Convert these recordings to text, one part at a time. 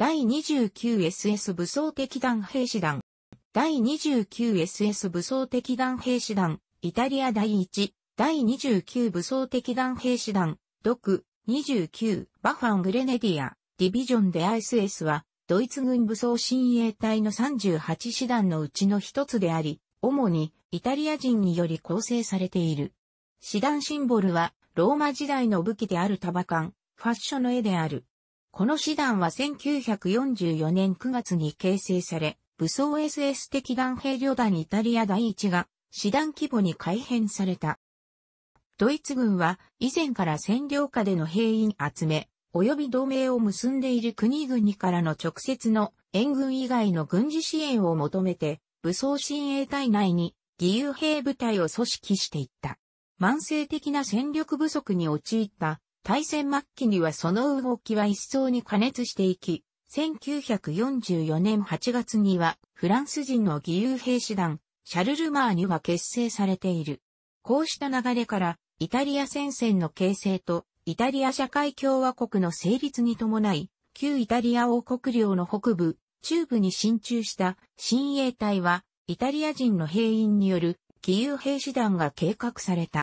第 29SS 武装敵団兵士団、第 29SS 武装敵団兵士団、イタリア第1、第29武装敵団兵士団、独、29、バファン・グレネディア、ディビジョンで ISS は、ドイツ軍武装親衛隊の38師団のうちの一つであり、主にイタリア人により構成されている。師団シンボルは、ローマ時代の武器であるタバカン、ファッションの絵である。この師団は1944年9月に形成され、武装 SS 的弾兵旅団イタリア第一が、師団規模に改編された。ドイツ軍は、以前から占領下での兵員集め、及び同盟を結んでいる国々からの直接の援軍以外の軍事支援を求めて、武装親衛隊内に義勇兵部隊を組織していった。慢性的な戦力不足に陥った大戦末期にはその動きは一層に加熱していき、1944年8月にはフランス人の義勇兵士団、シャルルマーニュは結成されている。こうした流れから、イタリア戦線の形成と、イタリア社会共和国の成立に伴い、旧イタリア王国領の北部、中部に進駐した新衛隊は、イタリア人の兵員による義勇兵士団が計画された。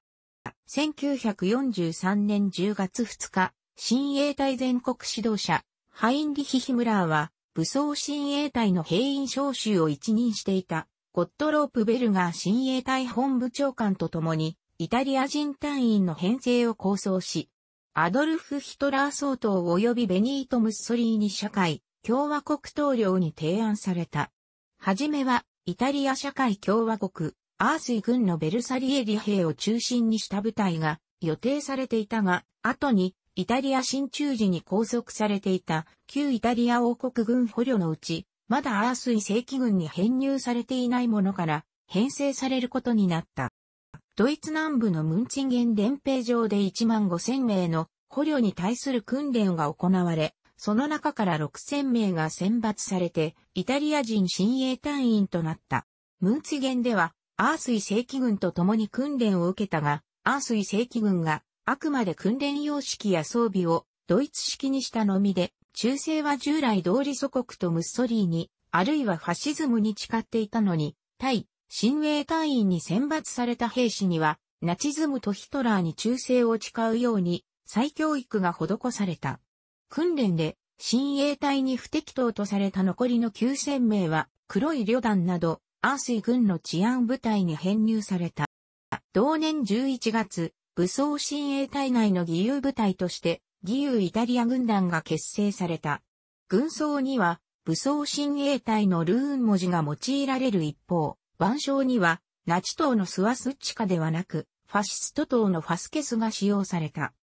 1943年10月2日、新衛隊全国指導者、ハインリヒ・ヒムラーは、武装新衛隊の兵員招集を一任していた、ゴットロープ・ベルガー新衛隊本部長官と共に、イタリア人隊員の編成を構想し、アドルフ・ヒトラー総統及びベニート・ムッソリーニ社会、共和国統領に提案された。はじめは、イタリア社会共和国、アーシー軍のベルサリエリ兵を中心にした部隊が予定されていたが、後にイタリア進駐時に拘束されていた旧イタリア王国軍捕虜のうち、まだアースイ正規軍に編入されていないものから編成されることになった。ドイツ南部のムンチンゲン連兵場で1万5千名の捕虜に対する訓練が行われ、その中から6千名が選抜されて、イタリア人親衛隊員となった。ムンチゲンでは、アースイ正規軍と共に訓練を受けたが、アースイ正規軍があくまで訓練様式や装備をドイツ式にしたのみで、中世は従来通り祖国とムッソリーに、あるいはファシズムに誓っていたのに、対、親衛隊員に選抜された兵士には、ナチズムとヒトラーに忠誠を誓うように、再教育が施された。訓練で、親衛隊に不適当とされた残りの9000名は、黒い旅団など、安水軍の治安部隊に編入された。同年11月、武装親衛隊内の義勇部隊として、義勇イタリア軍団が結成された。軍装には、武装親衛隊のルーン文字が用いられる一方、腕章には、ナチ党のスワスッチカではなく、ファシスト党のファスケスが使用された。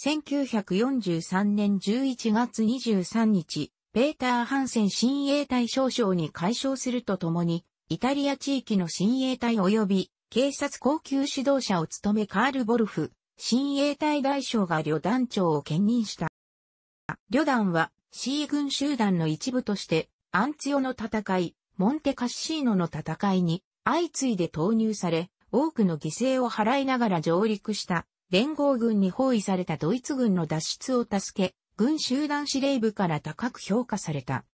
1943年11月23日、ペーター・ハンセン親衛隊少将に解消するとともに、イタリア地域の親衛隊及び警察高級指導者を務めカール・ボルフ、親衛隊大将が旅団長を兼任した。旅団は C 軍集団の一部としてアンツヨオの戦い、モンテカッシーノの戦いに相次いで投入され、多くの犠牲を払いながら上陸した連合軍に包囲されたドイツ軍の脱出を助け、軍集団司令部から高く評価された。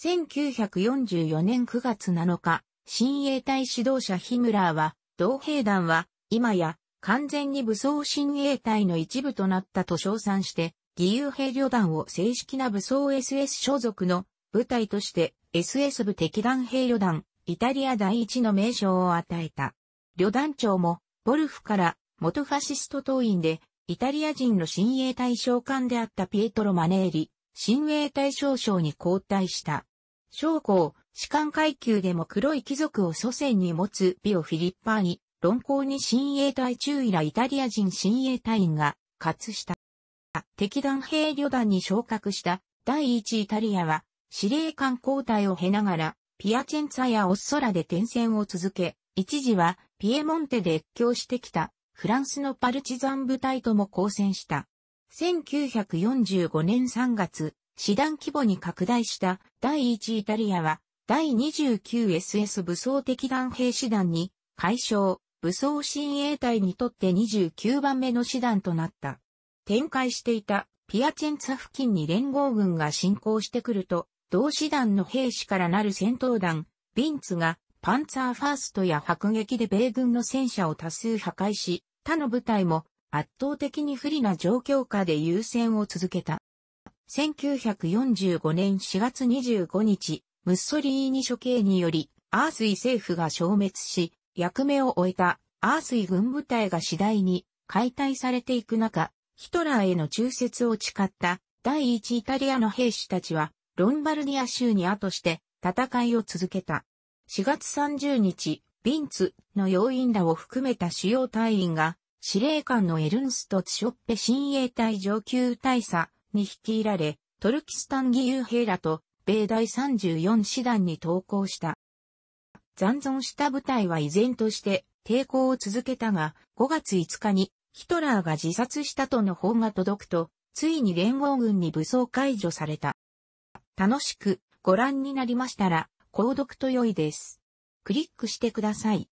1944年9月7日、親衛隊指導者ヒムラーは、同兵団は、今や、完全に武装親衛隊の一部となったと称賛して、義勇兵旅団を正式な武装 SS 所属の部隊として SS 部敵団兵旅団、イタリア第一の名称を与えた。旅団長も、ボルフから元ファシスト党員で、イタリア人の親衛隊将官であったピエトロ・マネーリ、親衛隊少将に交代した。将校、士官階級でも黒い貴族を祖先に持つビオ・フィリッパーに、論考に親衛隊中位らイタリア人親衛隊員が活した。敵団兵旅団に昇格した第一イタリアは司令官交代を経ながらピアチェンツァやオッソラで転戦を続け、一時はピエモンテで越境してきたフランスのパルチザン部隊とも交戦した。1945年3月、師団規模に拡大した第一イタリアは第 29SS 武装敵団兵師団に、解消、武装親衛隊にとって29番目の師団となった。展開していたピアチェンツァ付近に連合軍が侵攻してくると、同師団の兵士からなる戦闘団、ビンツがパンツァーファーストや迫撃で米軍の戦車を多数破壊し、他の部隊も圧倒的に不利な状況下で優先を続けた。1945年4月25日、ムッソリーニ処刑により、アースイ政府が消滅し、役目を終えたアースイ軍部隊が次第に解体されていく中、ヒトラーへの忠説を誓った第一イタリアの兵士たちは、ロンバルディア州に後して戦いを続けた。4月30日、ビンツの要員らを含めた主要隊員が、司令官のエルンスト・ツショッペ新衛隊上級大佐に率いられ、トルキスタン義勇兵らと米第34師団に投降した。残存した部隊は依然として抵抗を続けたが、5月5日にヒトラーが自殺したとの報が届くと、ついに連合軍に武装解除された。楽しくご覧になりましたら、購読と良いです。クリックしてください。